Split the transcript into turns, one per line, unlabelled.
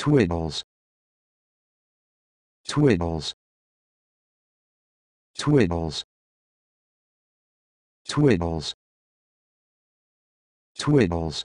twiddles twiddles twiddles twiddles twiddles